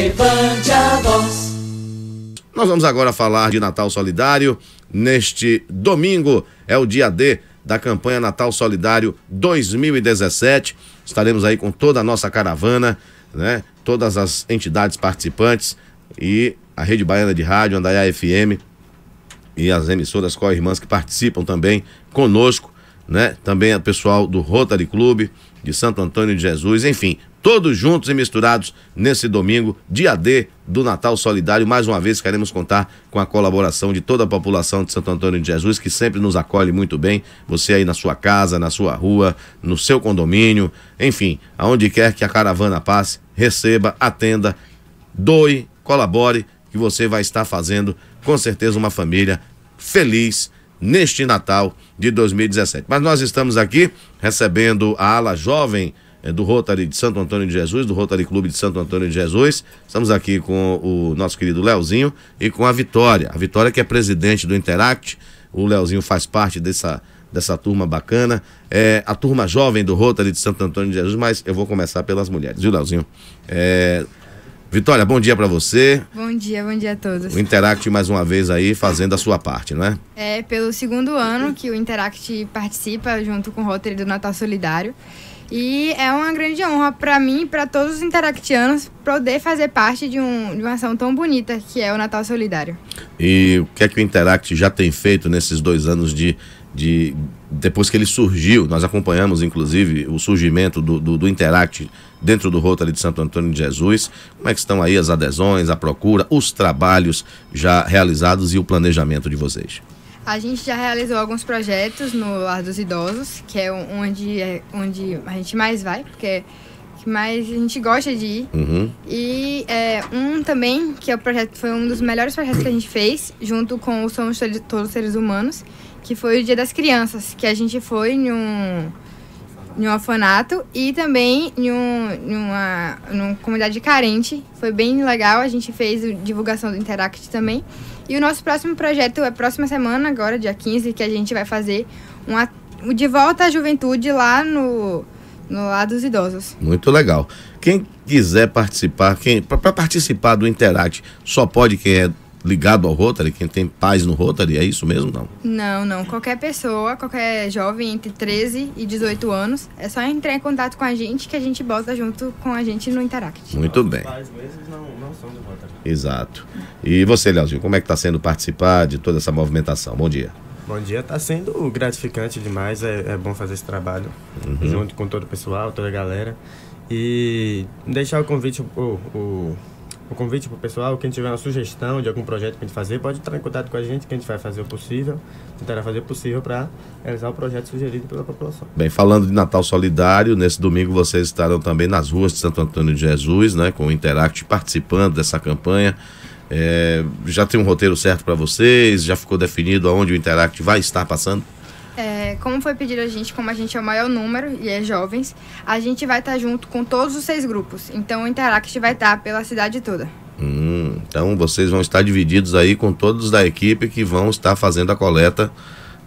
Levante a voz. Nós vamos agora falar de Natal Solidário. Neste domingo é o dia D da campanha Natal Solidário 2017. Estaremos aí com toda a nossa caravana, né? Todas as entidades participantes e a Rede Baiana de Rádio, Andaiá FM e as emissoras co-irmãs que participam também conosco né? Também o pessoal do Rotary Clube, de Santo Antônio de Jesus, enfim, todos juntos e misturados nesse domingo, dia D do Natal Solidário. Mais uma vez queremos contar com a colaboração de toda a população de Santo Antônio de Jesus, que sempre nos acolhe muito bem. Você aí na sua casa, na sua rua, no seu condomínio, enfim, aonde quer que a caravana passe, receba, atenda, doe, colabore, que você vai estar fazendo com certeza uma família feliz neste Natal de 2017. Mas nós estamos aqui recebendo a ala jovem eh, do Rotary de Santo Antônio de Jesus, do Rotary Clube de Santo Antônio de Jesus. Estamos aqui com o nosso querido Leozinho e com a Vitória. A Vitória que é presidente do Interact, o Leozinho faz parte dessa dessa turma bacana, é a turma jovem do Rotary de Santo Antônio de Jesus, mas eu vou começar pelas mulheres, viu, Leozinho? É, Vitória, bom dia para você. Bom dia, bom dia a todos. O Interact mais uma vez aí fazendo a sua parte, não é? É, pelo segundo ano que o Interact participa junto com o Rotary do Natal Solidário. E é uma grande honra para mim e para todos os interactianos poder fazer parte de, um, de uma ação tão bonita que é o Natal Solidário. E o que é que o Interact já tem feito nesses dois anos de de depois que ele surgiu, nós acompanhamos inclusive o surgimento do, do, do Interact dentro do Rotary de Santo Antônio de Jesus. Como é que estão aí as adesões, a procura, os trabalhos já realizados e o planejamento de vocês? A gente já realizou alguns projetos no Lar dos Idosos, que é onde, é onde a gente mais vai, porque é que mais a gente gosta de ir. Uhum. E é, um também, que é o projeto, foi um dos melhores projetos que a gente fez, junto com o Somos Todos Seres Humanos, que foi o Dia das Crianças, que a gente foi num, num orfanato e também num, numa, numa comunidade carente. Foi bem legal, a gente fez divulgação do Interact também. E o nosso próximo projeto é próxima semana, agora, dia 15, que a gente vai fazer uma, de volta à juventude lá no, no lado dos idosos. Muito legal. Quem quiser participar, quem para participar do Interact, só pode quem é ligado ao Rotary, quem tem paz no Rotary, é isso mesmo? Não, não, não. Qualquer pessoa, qualquer jovem entre 13 e 18 anos, é só entrar em contato com a gente que a gente bota junto com a gente no Interact. Muito Nossos bem. Pais mesmos não, não são do Rotary. Exato. E você, Leozinho, como é que está sendo participar de toda essa movimentação? Bom dia. Bom dia, está sendo gratificante demais, é, é, bom fazer esse trabalho uhum. junto com todo o pessoal, toda a galera. E deixar o convite, o, o um convite para o pessoal. Quem tiver uma sugestão de algum projeto para a gente fazer, pode entrar em contato com a gente, que a gente vai fazer o possível, tentar fazer o possível para realizar o projeto sugerido pela população. Bem, falando de Natal Solidário, nesse domingo vocês estarão também nas ruas de Santo Antônio de Jesus, né, com o Interact participando dessa campanha. É, já tem um roteiro certo para vocês? Já ficou definido aonde o Interact vai estar passando? É, como foi pedido a gente, como a gente é o maior número e é jovens, a gente vai estar tá junto com todos os seis grupos. Então o Interact vai estar tá pela cidade toda. Hum, então vocês vão estar divididos aí com todos da equipe que vão estar fazendo a coleta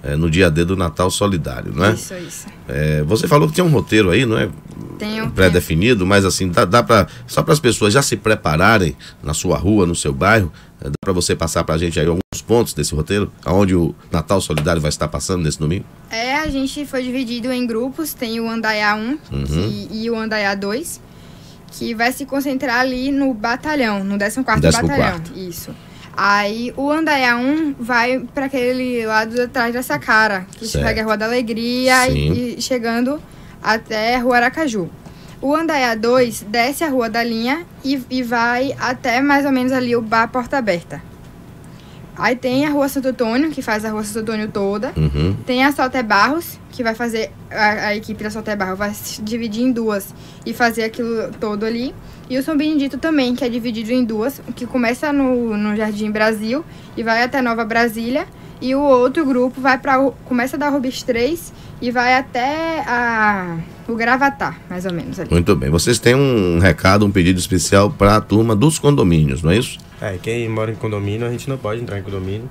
é, no dia D do Natal Solidário, não é? Isso, isso. É, você falou que tem um roteiro aí, não é? Tem um pré-definido, mas assim, dá, dá para só para as pessoas já se prepararem na sua rua, no seu bairro, Dá para você passar para a gente aí alguns pontos desse roteiro? Aonde o Natal Solidário vai estar passando nesse domingo? É, a gente foi dividido em grupos. Tem o Andaiá 1 uhum. que, e o Andaiá 2, que vai se concentrar ali no batalhão, no 14 batalhão. 14. batalhão. Isso. Aí o Andaiá 1 vai para aquele lado atrás dessa cara, que segue pega a Rua da Alegria e, e chegando até a Rua Aracaju. O Andaiá 2 desce a rua da linha e, e vai até mais ou menos ali o bar Porta Aberta. Aí tem a Rua Santo Antônio, que faz a Rua Santo Antônio toda. Uhum. Tem a Solté Barros, que vai fazer. A, a equipe da Solté Barros vai se dividir em duas e fazer aquilo todo ali. E o São Benedito também, que é dividido em duas, que começa no, no Jardim Brasil e vai até Nova Brasília. E o outro grupo vai para começa da Rubis 3 e vai até a, o Gravatar, mais ou menos ali. Muito bem. Vocês têm um recado, um pedido especial para a turma dos condomínios, não é isso? É, quem mora em condomínio, a gente não pode entrar em condomínio.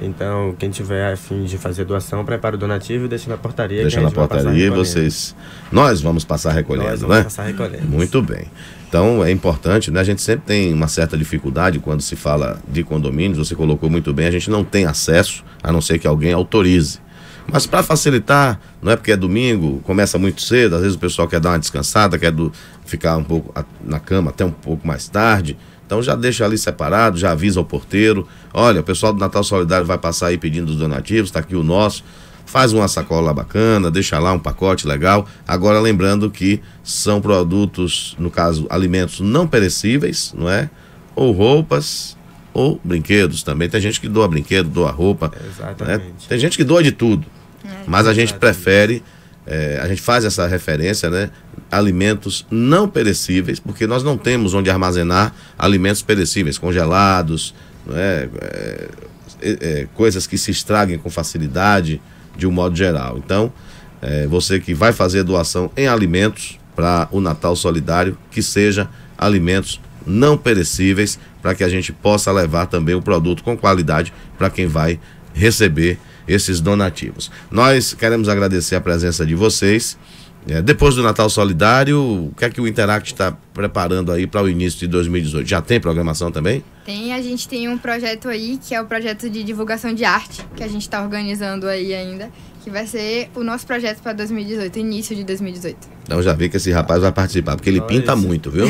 Então, quem tiver a fim de fazer doação, prepara o donativo e deixa na portaria. Deixa na portaria e vocês. Nós vamos passar recolhendo, nós vamos né? Passar recolhendo. Muito bem. Então é importante, né? A gente sempre tem uma certa dificuldade quando se fala de condomínios, você colocou muito bem, a gente não tem acesso, a não ser que alguém autorize. Mas para facilitar, não é porque é domingo, começa muito cedo, às vezes o pessoal quer dar uma descansada, quer do, ficar um pouco na cama até um pouco mais tarde. Então já deixa ali separado, já avisa o porteiro. Olha, o pessoal do Natal Solidário vai passar aí pedindo os donativos, está aqui o nosso faz uma sacola bacana, deixa lá um pacote legal. Agora lembrando que são produtos, no caso, alimentos não perecíveis, não é? Ou roupas ou brinquedos também. Tem gente que doa brinquedo, doa roupa. Né? Exatamente. Né? Tem gente que doa de tudo. É, mas a gente prefere é, a gente faz essa referência, né? Alimentos não perecíveis, porque nós não temos onde armazenar alimentos perecíveis, congelados, né? É, é, coisas que se estraguem com facilidade de um modo geral. Então, é, você que vai fazer doação em alimentos para o Natal Solidário, que seja alimentos não perecíveis, para que a gente possa levar também o produto com qualidade para quem vai receber esses donativos. Nós queremos agradecer a presença de vocês. É, depois do Natal Solidário, o que é que o Interact está preparando aí para o início de 2018? Já tem programação também? Tem, a gente tem um projeto aí, que é o projeto de divulgação de arte, que a gente está organizando aí ainda, que vai ser o nosso projeto para 2018, início de 2018. Então já vi que esse rapaz vai participar, porque ele pinta muito, viu?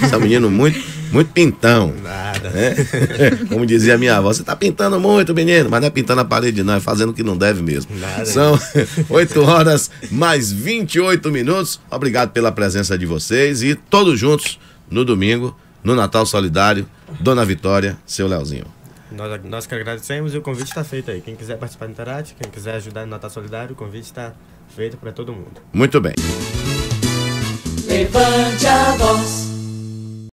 Esse é um menino muito, muito pintão. Nada. Né? Como dizia a minha avó, você está pintando muito, menino, mas não é pintando a parede, não, é fazendo o que não deve mesmo. Nada São 8 horas mais 28 minutos. Obrigado pela presença de vocês e todos juntos no domingo, no Natal Solidário Dona Vitória, seu Leozinho. Nós, nós que agradecemos e o convite está feito aí. Quem quiser participar do Interact, quem quiser ajudar no Natal Solidário, o convite está feito para todo mundo. Muito bem. Levante a voz.